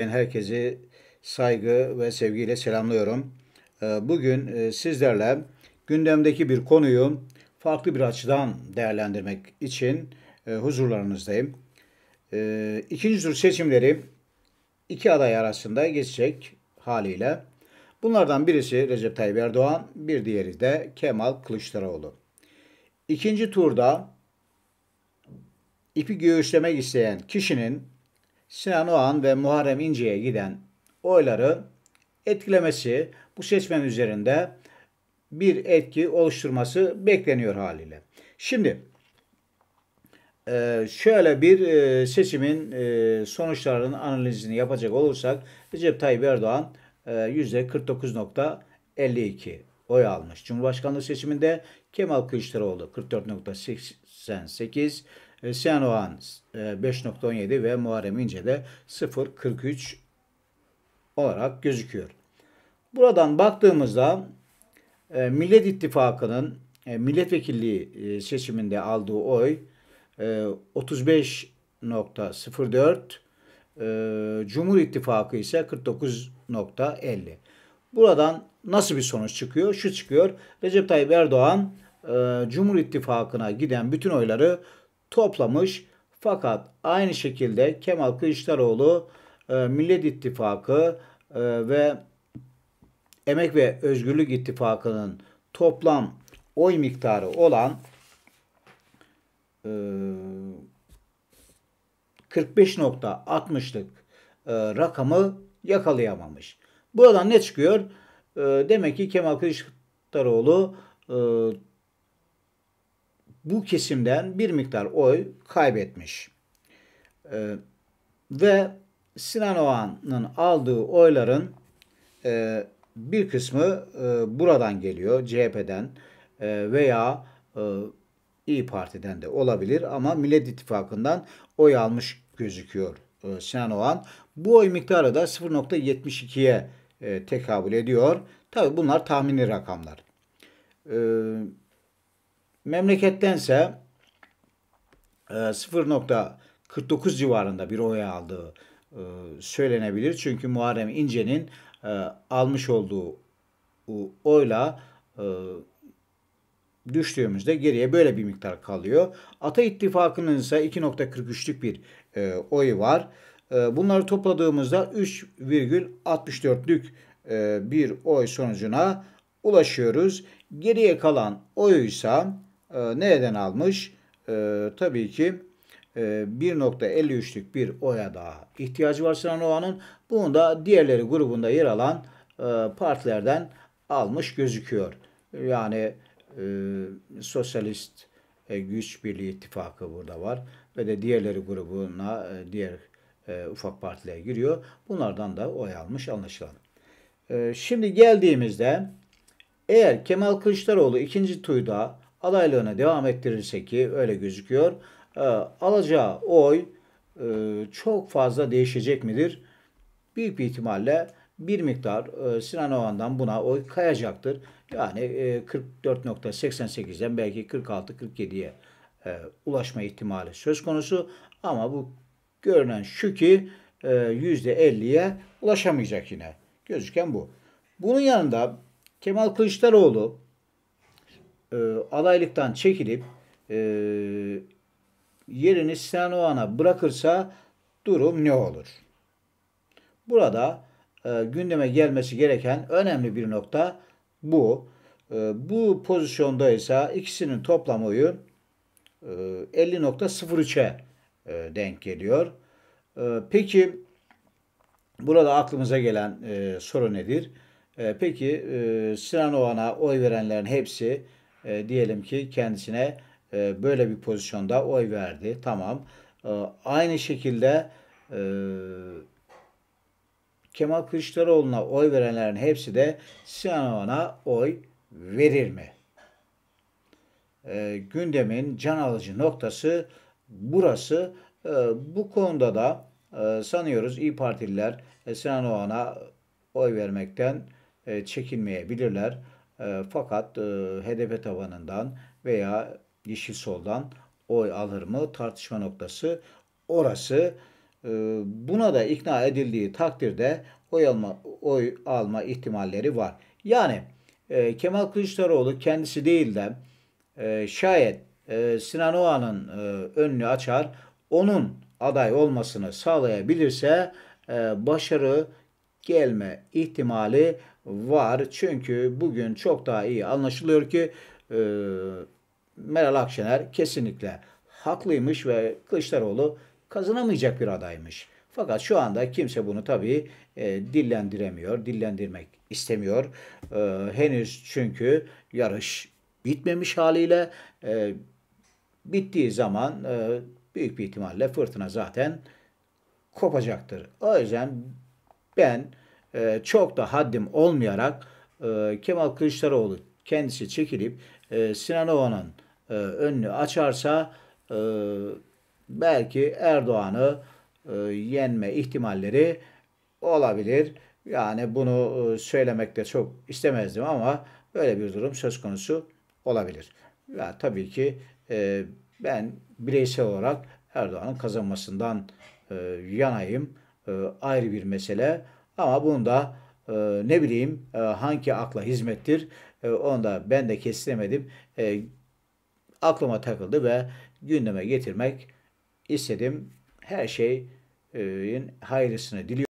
Ben herkesi saygı ve sevgiyle selamlıyorum. Ee, bugün e, sizlerle gündemdeki bir konuyu farklı bir açıdan değerlendirmek için e, huzurlarınızdayım. Ee, ikinci tur seçimleri iki aday arasında geçecek haliyle. Bunlardan birisi Recep Tayyip Erdoğan, bir diğeri de Kemal Kılıçdaroğlu. İkinci turda ipi göğüslemek isteyen kişinin Sinan Oğan ve Muharrem İnce'ye giden oyları etkilemesi bu seçmen üzerinde bir etki oluşturması bekleniyor haliyle. Şimdi e, şöyle bir e, seçimin e, sonuçlarının analizini yapacak olursak Recep Tayyip Erdoğan %49.52 oy almış. Cumhurbaşkanlığı seçiminde Kemal Kılıçdaroğlu 44.88, e, Siyan 5.17 e, ve Muharrem İnce de 0.43 olarak gözüküyor. Buradan baktığımızda e, Millet İttifakı'nın milletvekilliği seçiminde aldığı oy 35.04 Cumhur İttifakı ise 49.50. Buradan nasıl bir sonuç çıkıyor? Şu çıkıyor. Recep Tayyip Erdoğan Cumhur İttifakı'na giden bütün oyları toplamış. Fakat aynı şekilde Kemal Kılıçdaroğlu e, Millet İttifakı e, ve Emek ve Özgürlük İttifakı'nın toplam oy miktarı olan 45.60'lık e, rakamı yakalayamamış. Buradan ne çıkıyor? Demek ki Kemal Kılıçdaroğlu bu kesimden bir miktar oy kaybetmiş. E, ve Sinan Oğan'ın aldığı oyların e, bir kısmı e, buradan geliyor. CHP'den e, veya e, İyi Parti'den de olabilir ama Millet İttifakı'ndan oy almış gözüküyor e, Sinan Oğan. Bu oy miktarı da 0.72'ye e, tekabül ediyor. Tabi bunlar tahmini rakamlar. E, memlekettense 0.49 e, civarında bir oy aldığı e, söylenebilir. Çünkü Muharrem İnce'nin e, almış olduğu oyla düştüğümüzde geriye böyle bir miktar kalıyor. Ata İttifakı'nın ise 2.43'lük bir oyu var. bunları topladığımızda 3,64'lük bir oy sonucuna ulaşıyoruz. Geriye kalan oyuysa e, nereden almış? E, tabii ki e, 1.53'lük bir oya daha ihtiyacı var Sinan Oğan'ın. Bunu da diğerleri grubunda yer alan e, partilerden almış gözüküyor. Yani e, Sosyalist e, Güç Birliği ittifakı burada var ve de diğerleri grubuna e, diğer e, ufak partilere giriyor. Bunlardan da oy almış anlaşılan. E, şimdi geldiğimizde eğer Kemal Kılıçdaroğlu ikinci tuyda adaylığını devam ettirirse ki öyle gözüküyor e, alacağı oy e, çok fazla değişecek midir? Büyük bir ihtimalle bir miktar e, Sinan Oğan'dan buna oy kayacaktır. Yani 44.88'den e, belki 46-47'ye ulaşma ihtimali söz konusu. Ama bu görünen şu ki e, %50'ye ulaşamayacak yine. Gözüken bu. Bunun yanında Kemal Kılıçdaroğlu e, alaylıktan çekilip e, yerini Sinan bırakırsa durum ne olur? Burada e, gündeme gelmesi gereken önemli bir nokta bu. E, bu pozisyonda ise ikisinin toplam oyu e, 50.03'e e, denk geliyor. E, peki burada aklımıza gelen e, soru nedir? E, peki e, Sinan Oğan'a oy verenlerin hepsi e, diyelim ki kendisine e, böyle bir pozisyonda oy verdi. Tamam. E, aynı şekilde e, Kemal Kılıçdaroğlu'na oy verenlerin hepsi de Sinan'a oy verir mi? E, gündemin can alıcı noktası burası. E, bu konuda da e, sanıyoruz İyi Partililer e, Sinan Oğan'a oy vermekten e, çekinmeyebilirler. Ee, fakat e, HDP tabanından veya Yeşil Sol'dan oy alır mı tartışma noktası orası. Ee, buna da ikna edildiği takdirde oy alma, oy alma ihtimalleri var. Yani e, Kemal Kılıçdaroğlu kendisi değil de e, şayet Sinan Oğan'ın önünü açar, onun aday olmasını sağlayabilirse başarı gelme ihtimali var. Çünkü bugün çok daha iyi anlaşılıyor ki e, Meral Akşener kesinlikle haklıymış ve Kılıçdaroğlu kazanamayacak bir adaymış. Fakat şu anda kimse bunu tabii e, dillendiremiyor, dillendirmek istemiyor. E, henüz çünkü yarış bitmemiş haliyle e, bittiği zaman e, büyük bir ihtimalle fırtına zaten kopacaktır. O yüzden ben e, çok da haddim olmayarak e, Kemal Kılıçdaroğlu kendisi çekilip e, Sinan Oğan'ın e, önünü açarsa e, belki Erdoğan'ı e, yenme ihtimalleri olabilir. Yani bunu e, söylemek de çok istemezdim ama böyle bir durum söz konusu olabilir. Ya tabii ki e, ben bireysel olarak Erdoğan'ın kazanmasından e, yanayım. E, ayrı bir mesele. Ama bunu da e, ne bileyim e, hangi akla hizmettir e, onu da ben de kesilemedim. aklıma takıldı ve gündeme getirmek istedim. Her şeyin hayırlısını diliyorum.